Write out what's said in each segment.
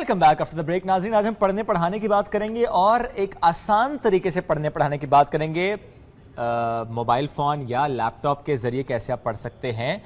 Welcome back after the break नाजरीन आज हम पढ़ने पढ़ाने की बात करेंगे और एक आसान तरीके से पढ़ने पढ़ाने की बात करेंगे मोबाइल फ़ोन या लैपटॉप के ज़रिए कैसे आप पढ़ सकते हैं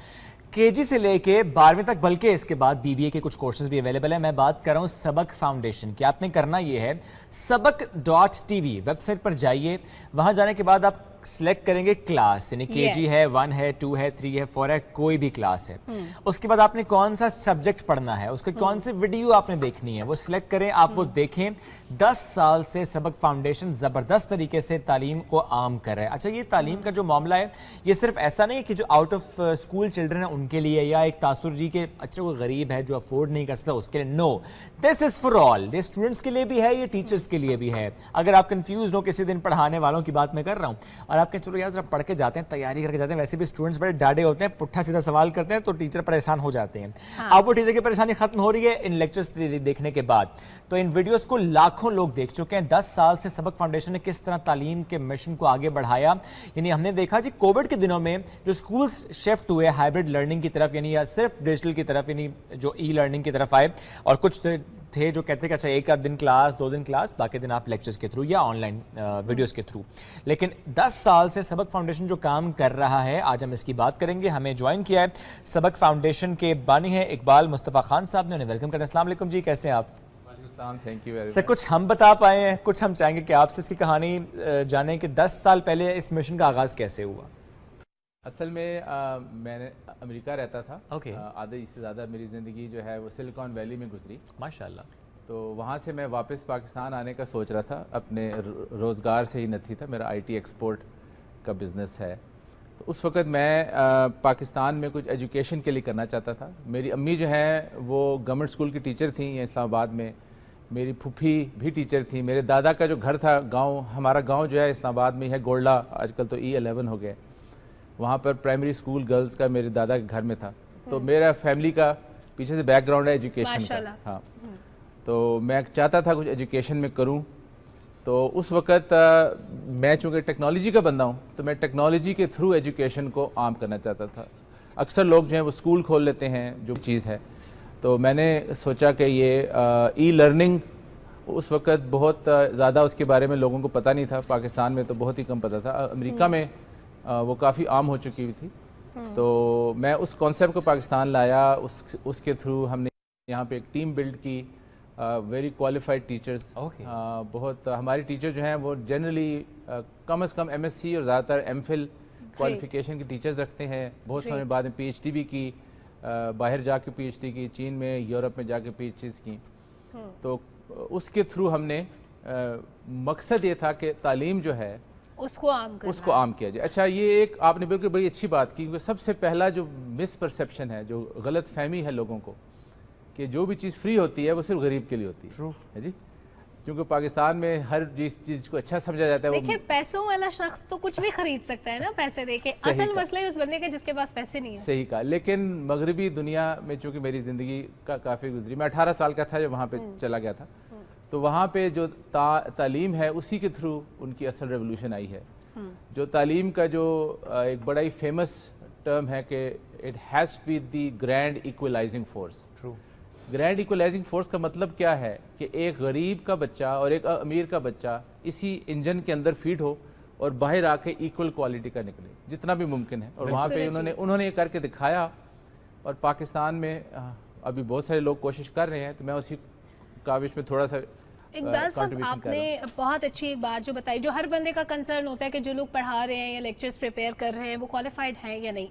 केजी से लेके बारहवीं तक बल्कि इसके बाद बीबीए के कुछ कोर्सेज भी अवेलेबल है मैं बात कर रहा हूँ सबक फाउंडेशन की आपने करना ये है सबक डॉट टी वेबसाइट पर जाइए वहाँ जाने के बाद आप सिलेक्ट करेंगे क्लास यानी के जी है वन है टू है थ्री है फोर है कोई भी क्लास है hmm. उसके बाद आपने कौन सा सब्जेक्ट पढ़ना है उसके hmm. कौन से वीडियो आपने देखनी है वो सिलेक्ट करें आप वो hmm. देखें दस साल से सबक फाउंडेशन ज़बरदस्त तरीके से तालीम को आम कर रहा है अच्छा ये तालीम का जो मामला है ये सिर्फ ऐसा नहीं है कि जो आउट ऑफ स्कूल चिल्ड्रन है उनके लिए या एक तासुर जी के अच्छा वो गरीब है जो अफोर्ड नहीं कर सकता उसके लिए no this is for all ये स्टूडेंट्स के लिए भी है ये टीचर्स के लिए भी है अगर आप कंफ्यूज हो किसी दिन पढ़ाने वालों की बात मैं कर रहा हूँ और आप कहें चलो यार जरा पढ़ के जाते हैं तैयारी करके जाते हैं वैसे भी स्टूडेंट्स बड़े डाडे होते हैं पुट्ठा सीधा सवाल करते हैं तो टीचर परेशान हो जाते हैं हाँ। अब वो टीचर की परेशानी खत्म हो रही है इन लेक्चर्स देखने के बाद तो इन वीडियोज़ को लाखों लोग देख चुके हैं दस साल से सबक फाउंडेशन ने किस तरह तालीम के मिशन को आगे बढ़ाया यानी हमने देखा जी कोविड के दिनों में जो स्कूल शिफ्ट हुए हाइब्रिड लर्निंग की तरफ यानी या सिर्फ डिजिटल की तरफ यानी जो ई लर्निंग की तरफ आए और कुछ थे जो कहते कि अच्छा एक आध दिन क्लास दो दिन क्लास बाकी दिन आप लेक्चर्स के थ्रू या ऑनलाइन वीडियोस के थ्रू लेकिन 10 साल से सबक फाउंडेशन जो काम कर रहा है आज हम इसकी बात करेंगे हमें ज्वाइन किया है सबक फाउंडेशन के बानी है इकबाल मुस्तफ़ा खान साहब ने उन्हें वेलकम करते हैं असलम जी कैसे हैं आप थैंक यू सर कुछ हम बता पाए हैं कुछ हम चाहेंगे कि आपसे इसकी कहानी जाने कि दस साल पहले इस मिशन का आगाज़ कैसे हुआ असल में आ, मैंने अमेरिका रहता था ओके okay. आधे इससे ज़्यादा मेरी ज़िंदगी जो है वो सिलिकॉन वैली में गुजरी माशाल्लाह तो वहाँ से मैं वापस पाकिस्तान आने का सोच रहा था अपने रोज़गार से ही नहीं था मेरा आईटी एक्सपोर्ट का बिज़नेस है तो उस वक़्त मैं आ, पाकिस्तान में कुछ एजुकेशन के लिए करना चाहता था मेरी अम्मी जो हैं वो गवर्नमेंट स्कूल की टीचर थी इस्लामाबाद में मेरी फूफी भी टीचर थी मेरे दादा का जो घर था गाँव हमारा गाँव जो है इस्लामाबाद में है गोल्डा आजकल तो ई e एलेवन हो गए वहाँ पर प्राइमरी स्कूल गर्ल्स का मेरे दादा के घर में था तो मेरा फैमिली का पीछे से बैकग्राउंड है एजुकेशन का हाँ तो मैं चाहता था कुछ एजुकेशन में करूँ तो उस वक्त मैं चूँकि टेक्नोलॉजी का बंदा हूँ तो मैं टेक्नोलॉजी के थ्रू एजुकेशन को आम करना चाहता था अक्सर लोग जो हैं वो स्कूल खोल लेते हैं जो चीज़ है तो मैंने सोचा कि ये ई लर्निंग उस वक्त बहुत ज़्यादा उसके बारे में लोगों को पता नहीं था पाकिस्तान में तो बहुत ही कम पता था अमेरिका हम्म। में वो काफ़ी आम हो चुकी हुई थी तो मैं उस कॉन्सेप्ट को पाकिस्तान लाया उस उसके थ्रू हमने यहाँ पे एक टीम बिल्ड की वेरी क्वालिफाइड टीचर्स बहुत हमारी टीचर जो हैं वो जनरली कम से कम एमएससी और ज़्यादातर फिल क्वालिफिकेशन की टीचर्स रखते हैं बहुत सारे बाद में पी भी की uh, बाहर जाके पी की चीन में यूरोप में जा जाके पीएचडीज की hmm. तो उसके थ्रू हमने मकसद ये था कि तालीम जो है उसको आम करना उसको आम किया जाए अच्छा ये एक आपने बिल्कुल बड़ी अच्छी बात की क्योंकि सबसे पहला जो मिसपरसेप्शन है जो गलत फहमी है लोगों को कि जो भी चीज़ फ्री होती है वो सिर्फ गरीब के लिए होती है True. है जी क्योंकि पाकिस्तान में हर जिस चीज को अच्छा समझा जाता है देखिए पैसों वाला शख्स तो कुछ भी खरीद सकता है ना पैसे देके असल मसला उस बंदे का जिसके पास पैसे नहीं है सही कहा लेकिन मगरबी दुनिया में चूंकि मेरी जिंदगी का काफी गुजरी मैं अठारह साल का था जब वहाँ पे हम्म। चला गया था तो वहाँ पे जो ता, तालीम है उसी के थ्रू उनकी असल रेवोल्यूशन आई है हम्म। जो तालीम का जो एक बड़ा ही फेमस टर्म है कि it has be the grand equalising force true grand equalising force का मतलब क्या है कि एक गरीब का बच्चा और एक अमीर का बच्चा इसी इंजन के अंदर फीड हो और बाहर आके इक्वल क्वालिटी का निकले जितना भी मुमकिन है और वहाँ पे उन्होंने उन्होंने ये करके दिखाया और पाकिस्तान में अभी बहुत सारे लोग कोशिश कर रहे हैं तो मैं उसी काविश में थोड़ा सा इकबाल साहब आपने बहुत अच्छी एक बात जो बताई जो हर बंदे का कंसर्न होता है कि जो लोग पढ़ा रहे हैं या लेक्चर्स प्रिपेयर कर रहे हैं वो क्वालिफाइड हैं या नहीं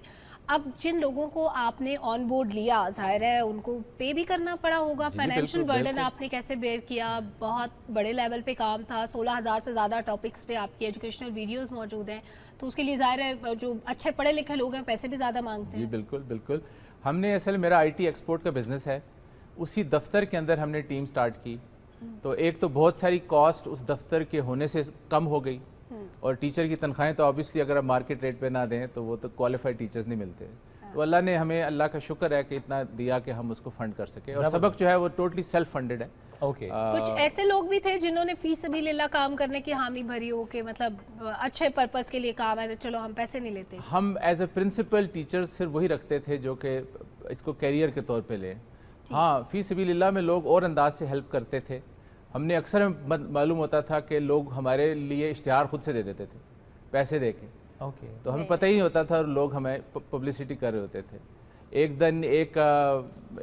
अब जिन लोगों को आपने ऑन बोर्ड लिया जाहिर है उनको पे भी करना पड़ा होगा फाइनेंशियल बर्डन आपने कैसे बेयर किया बहुत बड़े लेवल पे काम था हजार से ज़्यादा टॉपिक्स पे आपकी एजुकेशनल वीडियोस मौजूद हैं तो उसके लिए जाहिर है जो अच्छे पढ़े लिखे लोग हैं पैसे भी ज़्यादा मांगते हैं जी बिल्कुल बिल्कुल हमने असल मेरा आई एक्सपोर्ट का बिजनेस है उसी दफ्तर के अंदर हमने टीम स्टार्ट की तो एक तो बहुत सारी कॉस्ट उस दफ्तर के होने से कम हो गई और टीचर की तनख्वाहें तो ऑब्वियसली अगर आप मार्केट रेट पे ना दें तो वो तो क्वालिफाइड टीचर्स नहीं मिलते तो अल्लाह ने हमें अल्लाह का शुक्र है कि इतना दिया कि हम उसको फंड कर सके और सबक जो है वो टोटली सेल्फ फंडेड है ओके okay. कुछ ऐसे लोग भी थे जिन्होंने फीस सभी लेला काम करने की हामी भरी हो के मतलब अच्छे पर्पस के लिए काम है तो चलो हम पैसे नहीं लेते हम एज ए प्रिंसिपल टीचर सिर्फ वही रखते थे जो कि इसको कैरियर के तौर पर लें हाँ फ़ी सभी में लोग और अंदाज से हेल्प करते थे हमने अक्सर मालूम होता था कि लोग हमारे लिए इश्तहार खुद से दे देते थे पैसे दे के ओके तो हमें पता ही नहीं होता था और लोग हमें पब्लिसिटी कर रहे होते थे एक दिन एक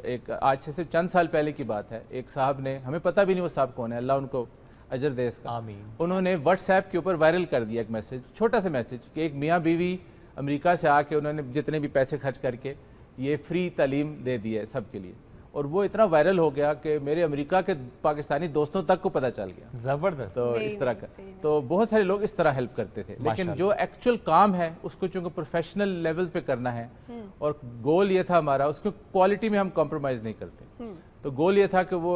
एक आज से सिर्फ चंद साल पहले की बात है एक साहब ने हमें पता भी नहीं वो साहब कौन है अल्लाह उनको अजर दे का आमीन उन्होंने व्हाट्सएप के ऊपर वायरल कर दिया एक मैसेज छोटा सा मैसेज कि एक मियाँ बीवी अमेरिका से आके उन्होंने जितने भी पैसे खर्च करके ये फ्री तालीम दे दी है सबके लिए और वो इतना वायरल हो गया कि मेरे अमेरिका के पाकिस्तानी दोस्तों तक को पता चल गया जबरदस्त तो इस तरह का तो बहुत सारे लोग इस तरह हेल्प करते थे लेकिन जो एक्चुअल काम है उसको चूंकि प्रोफेशनल लेवल पे करना है हम्म। और गोल ये था हमारा उसको क्वालिटी में हम कॉम्प्रोमाइज नहीं करते हम्म। तो गोल ये था कि वो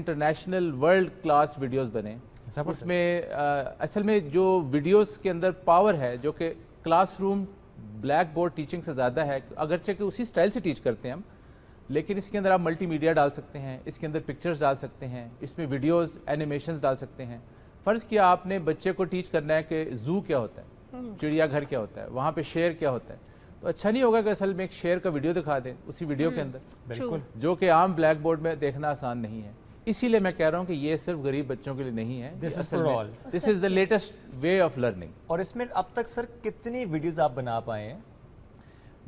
इंटरनेशनल वर्ल्ड क्लास वीडियोज बने उसमें uh, असल में जो वीडियोज के अंदर पावर है जो कि क्लासरूम ब्लैक बोर्ड टीचिंग से ज़्यादा है अगरचे उसी स्टाइल से टीच करते हैं हम लेकिन इसके अंदर आप मल्टीमीडिया डाल सकते हैं इसके अंदर पिक्चर्स डाल सकते हैं इसमें वीडियोस एनिमेशंस डाल सकते हैं फ़र्ज़ किया आपने बच्चे को टीच करना है कि जू क्या होता है हम्म। चिड़ियाघर क्या होता है वहाँ पे शेर क्या होता है तो अच्छा नहीं होगा कि असल में एक शेर का वीडियो दिखा दें उसी वीडियो के हम्म, अंदर बिल्कुल जो कि आम ब्लैक बोर्ड में देखना आसान नहीं है इसीलिए मैं कह रहा हूँ कि ये सिर्फ गरीब बच्चों के लिए नहीं है this is for all this is the latest way of learning और इसमें अब तक सर कितनी वीडियोस आप बना पाए हैं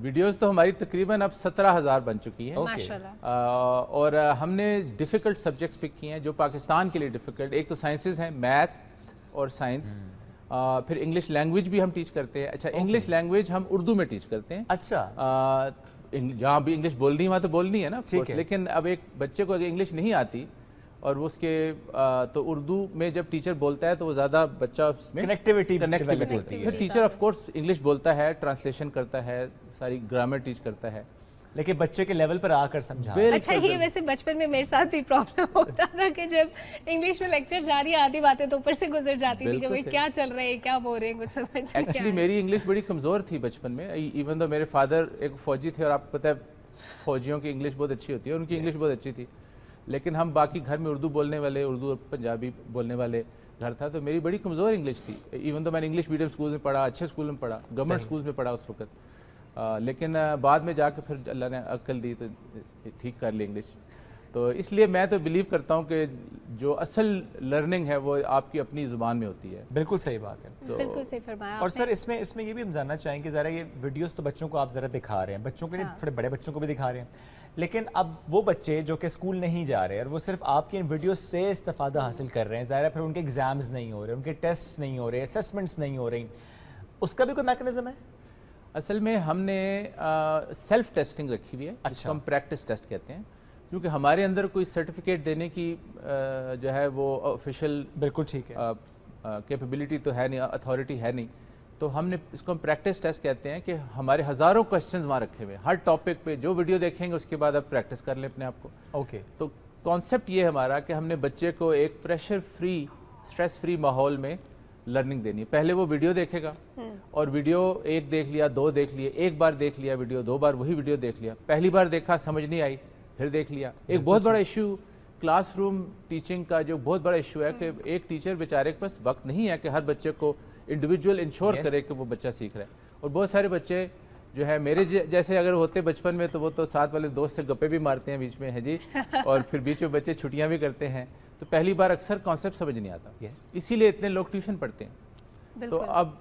वीडियोस तो हमारी तकरीबन अब सत्रह हज़ार बन चुकी है ओके okay. और हमने डिफ़िकल्ट सब्जेक्ट्स पिक किए हैं जो पाकिस्तान के लिए डिफ़िकल्ट एक तो साइंसेज हैं मैथ और साइंस हम्म। फिर इंग्लिश लैंग्वेज भी हम टीच करते हैं अच्छा इंग्लिश okay. लैंग्वेज हम उर्दू में टीच करते हैं अच्छा जहाँ भी इंग्लिश बोलनी है वहाँ तो बोलनी है ना ठीक है लेकिन अब एक बच्चे को अगर इंग्लिश नहीं आती और उसके तो उर्दू में जब टीचर बोलता है तो वो ज़्यादा बच्चा उसमें कनेक्टिविटी कनेक्टिविटी होती है फिर टीचर ऑफ कोर्स इंग्लिश बोलता है ट्रांसलेशन करता है सारी ग्रामर टीच करता है लेकिन बच्चे के लेवल पर आकर समझा अच्छा ये वैसे बचपन में मेरे साथ भी प्रॉब्लम होता था कि जब इंग्लिश में लेक्चर जा जारी आधी बातें तो ऊपर से गुजर जाती थी कि भाई क्या चल रहा है क्या बोल रहे हैं कुछ समझ एक्चुअली मेरी इंग्लिश बड़ी कमज़ोर थी बचपन में इवन e, तो मेरे फादर एक फौजी थे और आप पता है फौजियों की इंग्लिश बहुत अच्छी होती है उनकी इंग्लिश बहुत अच्छी थी लेकिन हम बाकी घर में उर्दू बोलने वाले उर्दू और पंजाबी बोलने वाले घर था तो मेरी बड़ी कमज़ोर इंग्लिश थी इवन तो मैंने इंग्लिश मीडियम स्कूल में पढ़ा अच्छे स्कूल में पढ़ा गवर्नमेंट स्कूल में पढ़ा उस वक्त लेकिन बाद में जाके फिर अल्लाह ने अक्ल दी तो ठीक कर ली इंग्लिश तो इसलिए मैं तो बिलीव करता हूँ कि जो असल लर्निंग है वो आपकी अपनी ज़ुबान में होती है बिल्कुल सही बात है तो बिल्कुल सही फरमाया और सर इसमें इसमें ये भी हम जानना चाहेंगे ज़रा ये वीडियोस तो बच्चों को आप ज़रा दिखा रहे हैं बच्चों के लिए हाँ। थोड़े बड़े बच्चों को भी दिखा रहे हैं लेकिन अब वो बच्चे जो कि स्कूल नहीं जा रहे और वो सिर्फ आपकी इन वीडियोस से इस्ता हासिल कर रहे हैं ज़ाहिर है फिर उनके एग्ज़ाम्स नहीं हो रहे उनके टेस्ट नहीं हो रहे असेसमेंट्स नहीं हो रही उसका भी कोई मैकेनिज़्म है असल में हमने सेल्फ टेस्टिंग रखी हुई है अच्छा हम प्रैक्टिस टेस्ट कहते हैं क्योंकि हमारे अंदर कोई सर्टिफिकेट देने की आ, जो है वो ऑफिशियल बिल्कुल ठीक है कैपेबिलिटी तो है नहीं अथॉरिटी है नहीं तो हमने इसको हम प्रैक्टिस टेस्ट कहते हैं कि हमारे हज़ारों क्वेश्चन वहाँ रखे हुए हर टॉपिक पे जो वीडियो देखेंगे उसके बाद आप प्रैक्टिस कर लें अपने आप को ओके okay. तो कॉन्सेप्ट ये हमारा कि हमने बच्चे को एक प्रेशर फ्री स्ट्रेस फ्री माहौल में लर्निंग देनी पहले वो वीडियो देखेगा हम्म। और वीडियो एक देख लिया दो देख लिए एक बार देख लिया वीडियो दो बार वही वीडियो देख लिया पहली बार देखा समझ नहीं आई फिर देख लिया एक बहुत बड़ा इशू क्लासरूम टीचिंग का जो बहुत बड़ा इशू है कि एक टीचर बेचारे के पास वक्त नहीं है कि हर बच्चे को इंडिविजुअल इंश्योर करे कि वो बच्चा सीख रहा है और बहुत सारे बच्चे जो है मेरे जैसे अगर होते बचपन में तो वो तो साथ वाले दोस्त से गप्पे भी मारते हैं बीच में है जी और फिर बीच में बच्चे छुट्टियाँ भी करते हैं तो पहली बार अक्सर कॉन्सेप्ट समझ नहीं आता इसीलिए इतने लोग ट्यूशन पढ़ते हैं तो अब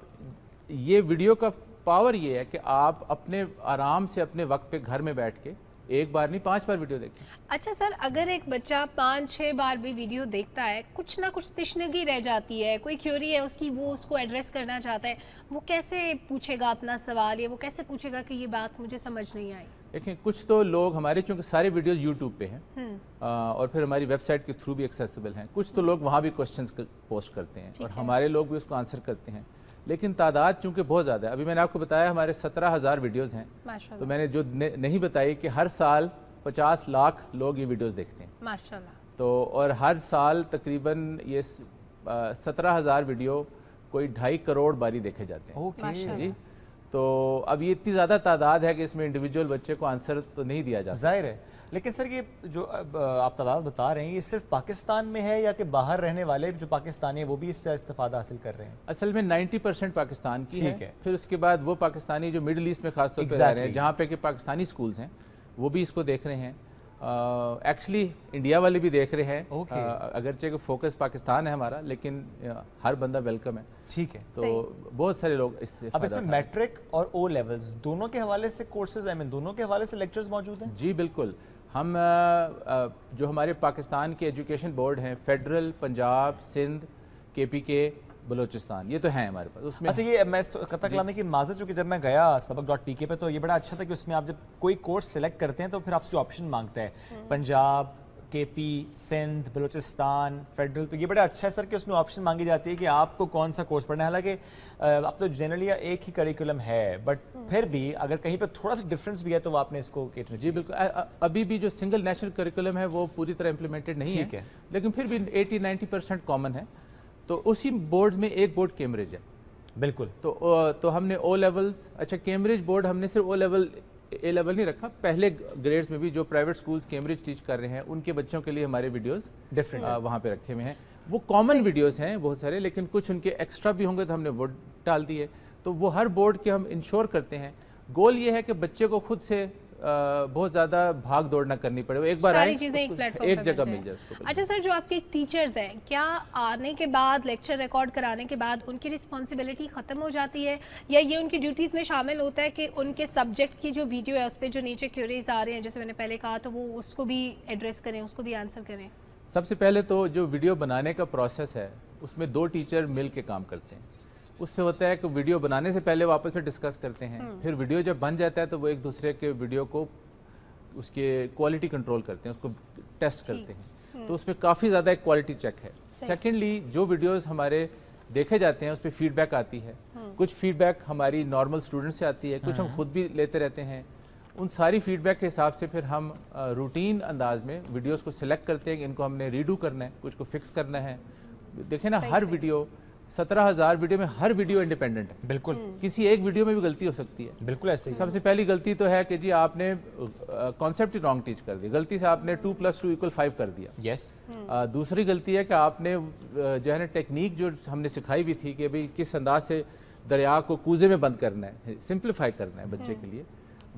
ये वीडियो का पावर ये है कि आप अपने आराम से अपने वक्त पे घर में बैठ के एक बार नहीं पांच बार वीडियो देखते अच्छा सर अगर एक बच्चा पाँच छह बार भी वीडियो देखता है कुछ ना कुछ तिश्नगी रह जाती है कोई क्यूरी है उसकी वो उसको एड्रेस करना चाहता है वो कैसे पूछेगा अपना सवाल या वो कैसे पूछेगा कि ये बात मुझे समझ नहीं आई देखें कुछ तो लोग हमारे चूंकि सारे वीडियोज़ यूट्यूब पे हैं हम्म। और फिर हमारी वेबसाइट के थ्रू भी एक्सेसिबल हैं कुछ तो लोग वहाँ भी क्वेश्चन पोस्ट करते हैं और हमारे लोग भी उसको आंसर करते हैं लेकिन तादाद चूंकि बहुत ज़्यादा है अभी मैंने आपको बताया हमारे सत्रह हज़ार वीडियोज़ हैं तो मैंने जो नहीं बताई कि हर साल पचास लाख लोग ये वीडियोज़ देखते हैं माशाल्लाह तो और हर साल तकरीबन ये सत्रह हज़ार वीडियो कोई ढाई करोड़ बारी देखे जाते हैं जी तो अब ये इतनी ज़्यादा तादाद है कि इसमें इंडिविजुअल बच्चे को आंसर तो नहीं दिया जाता जाहिर है लेकिन सर ये जो आप तादाद बता रहे हैं ये सिर्फ पाकिस्तान में है या कि बाहर रहने वाले जो पाकिस्तानी हैं वो भी इससे इस्तादा हासिल कर रहे हैं असल में 90 परसेंट पाकिस्तान की है।, है फिर उसके बाद वो पाकिस्तानी जो मिडल ईस्ट में खासतौर exactly. पर रह रहे हैं जहाँ पे कि पाकिस्तानी स्कूल्स हैं वो भी इसको देख रहे हैं एक्चुअली uh, इंडिया वाले भी देख रहे हैं okay. uh, अगरचे फोकस पाकिस्तान है हमारा लेकिन uh, हर बंदा वेलकम है ठीक है तो बहुत सारे लोग इस अब इसमें मैट्रिक और ओ लेवल्स दोनों के हवाले से कोर्सेज आई मीन दोनों के हवाले से लेक्चर्स मौजूद हैं जी बिल्कुल हम uh, uh, जो हमारे पाकिस्तान के एजुकेशन बोर्ड हैं federal Punjab Sindh K P के बलोचिस्तान ये तो है हमारे पास उसमें अच्छा ये मैं तो कथा कलाम की माजर चूँकि जब मैं गया सबक डॉट पी के पे तो ये बड़ा अच्छा था कि उसमें आप जब कोई कोर्स सेलेक्ट करते हैं तो फिर आपसे ऑप्शन मांगता है हम्म। पंजाब के पी सिंध बलोचिस्तान फेडरल तो ये बड़ा अच्छा है सर कि उसमें ऑप्शन मांगी जाती है कि आपको कौन सा कोर्स पढ़ना है हालांकि अब तो जनरली एक ही करिकुलम है बट हम्म। फिर भी अगर कहीं पर थोड़ा सा डिफरेंस भी है तो वो आपने इसको कहना जी बिल्कुल अभी भी जो सिंगल नेशनल करिकुलम है वो पूरी तरह इम्प्लीमेंटेड नहीं है, है लेकिन फिर भी एटी नाइन्टी कॉमन है तो उसी बोर्ड में एक बोर्ड कैम्ब्रिज है बिल्कुल तो तो हमने ओ लेवल्स अच्छा कैम्ब्रिज बोर्ड हमने सिर्फ ओ लेवल ए लेवल नहीं रखा पहले ग्रेड्स में भी जो प्राइवेट स्कूल्स कैम्ब्रिज टीच कर रहे हैं उनके बच्चों के लिए हमारे वीडियोस डिफरेंट वहाँ पे रखे हुए हैं वो कॉमन वीडियोस हैं बहुत सारे लेकिन कुछ उनके एक्स्ट्रा भी होंगे तो हमने वो डाल दिए तो वो हर बोर्ड के हम इंश्योर करते हैं गोल ये है कि बच्चे को खुद से बहुत ज्यादा भाग दौड़ ना करनी पड़े एक बार सारी चीजें एक प्लेटफॉर्म एक जगह मिल जाए उसको अच्छा सर जो आपके टीचर्स हैं क्या आने के बाद लेक्चर रिकॉर्ड कराने के बाद उनकी रिस्पॉन्सिबिलिटी खत्म हो जाती है या ये उनकी ड्यूटीज में शामिल होता है कि उनके सब्जेक्ट की जो वीडियो है उस पर जो नीचे क्यूरीज आ रहे हैं जैसे मैंने पहले कहा तो वो उसको भी एड्रेस करें उसको भी आंसर करें सबसे पहले तो जो वीडियो बनाने का प्रोसेस है उसमें दो टीचर मिल के काम करते हैं उससे होता है कि वीडियो बनाने से पहले वापस फिर डिस्कस करते हैं हम्म। फिर वीडियो जब बन जाता है तो वो एक दूसरे के वीडियो को उसके क्वालिटी कंट्रोल करते हैं उसको टेस्ट करते हैं हम्म। तो उसमें काफ़ी ज़्यादा एक क्वालिटी चेक है सेकेंडली जो वीडियोज़ हमारे देखे जाते हैं उस पर फीडबैक आती है हम्म। कुछ फीडबैक हमारी नॉर्मल स्टूडेंट से आती है कुछ हम खुद भी लेते रहते हैं उन सारी फीडबैक के हिसाब से फिर हम रूटीन अंदाज में वीडियोस को सिलेक्ट करते हैं कि इनको हमने रीडू करना है कुछ को फिक्स करना है देखें ना हर वीडियो सत्रह हजार वीडियो में हर वीडियो इंडिपेंडेंट है बिल्कुल हम्म। किसी एक वीडियो में भी गलती हो सकती है बिल्कुल ऐसे ही सबसे पहली गलती तो है कि जी आपने कॉन्सेप्ट रॉन्ग टीच कर दी गलती से आपने two plus two equal five कर दिया यस yes. हम्म। दूसरी गलती है कि आपने जो है ना टेक्निक जो हमने सिखाई भी थी कि भाई किस अंदाज से दरिया को कूजे में बंद करना है सिंप्लीफाई करना है बच्चे के हम्म। लिए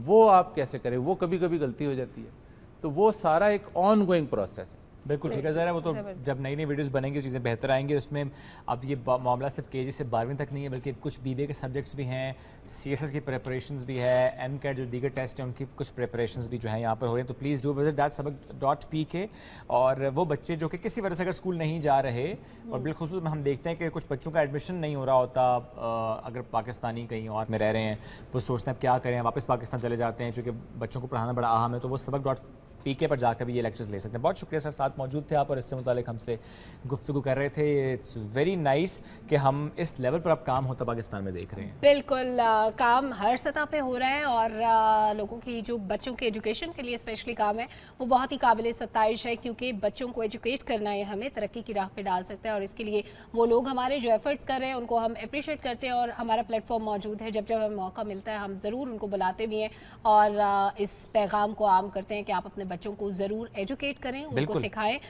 वो आप कैसे करें वो कभी कभी गलती हो जाती है तो वो सारा एक ऑन गोइंग प्रोसेस है बिल्कुल ठीक है ज़रा वो तो जब नई नई वीडियोस बनेंगी चीज़ें बेहतर आएंगी उसमें अब ये मामला सिर्फ के से बारहवीं तक नहीं है बल्कि कुछ बी के सब्जेक्ट्स भी हैं सी की प्रेपरेशन भी है एम जो दीगर टेस्ट हैं उनकी कुछ प्रेपरेशन भी जो है यहाँ पर हो रही हैं तो please do visit that Sabaq dot P K और वो बच्चे जो कि किसी वजह से अगर स्कूल नहीं जा रहे और हम्म। बिलखसूस हम देखते हैं कि कुछ बच्चों का एडमिशन नहीं हो रहा होता अगर पाकिस्तानी कहीं और में रह रहे हैं वो सोचते हैं क्या करें वापस पाकिस्तान चले जाते हैं चूँकि बच्चों को पढ़ाना बड़ा अहम है तो वो सबक डॉट पीके पर जाकर भी ये लेक्चर्स ले सकते हैं बहुत शुक्रिया सर साथ मौजूद थे आप और इससे मुतल हमसे गुफ्तु कर रहे थे इट्स वेरी नाइस कि हम इस लेवल पर अब काम होता पाकिस्तान में देख रहे हैं बिल्कुल आ, काम हर सतह पर हो रहा है और आ, लोगों की जो बच्चों के एजुकेशन के लिए स्पेशली काम है वो बहुत ही काबिल सत्ताइश है क्योंकि बच्चों को एजुकेट करना है हमें तरक्की की राह पर डाल सकते हैं और इसके लिए वो लोग हमारे जो एफर्ट्स कर रहे हैं उनको हम अप्रिशिएट करते हैं और हमारा प्लेटफॉर्म मौजूद है जब जब हमें मौका मिलता है हम ज़रूर उनको बुलाते भी हैं और इस पैगाम को आम करते हैं कि आप अपने बच्चों को ज़रूर एजुकेट करें उनको सिखाएं